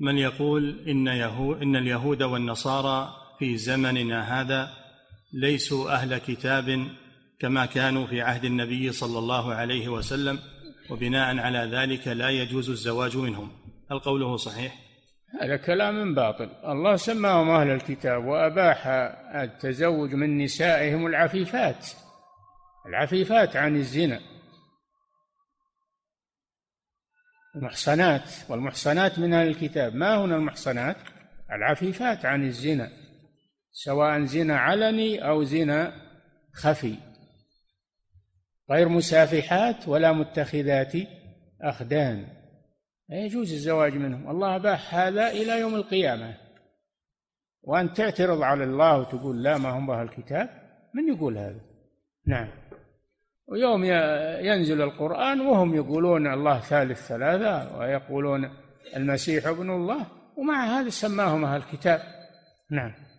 من يقول إن, يهو إن اليهود والنصارى في زمننا هذا ليسوا أهل كتاب كما كانوا في عهد النبي صلى الله عليه وسلم وبناء على ذلك لا يجوز الزواج منهم هل قوله صحيح؟ هذا كلام باطل الله سماهم أهل الكتاب وأباح التزوج من نسائهم العفيفات العفيفات عن الزنا المحصنات والمحصنات من أهل الكتاب ما هنا المحصنات العفيفات عن الزنا سواء زنا علني أو زنا خفي غير مسافحات ولا متخذات أخدان لا يجوز الزواج منهم الله أباح هذا إلى يوم القيامة وأن تعترض على الله وتقول لا ما هم أهل الكتاب من يقول هذا نعم ويوم ينزل القرآن وهم يقولون الله ثالث ثلاثة ويقولون المسيح ابن الله ومع هذا سماهم أهل الكتاب نعم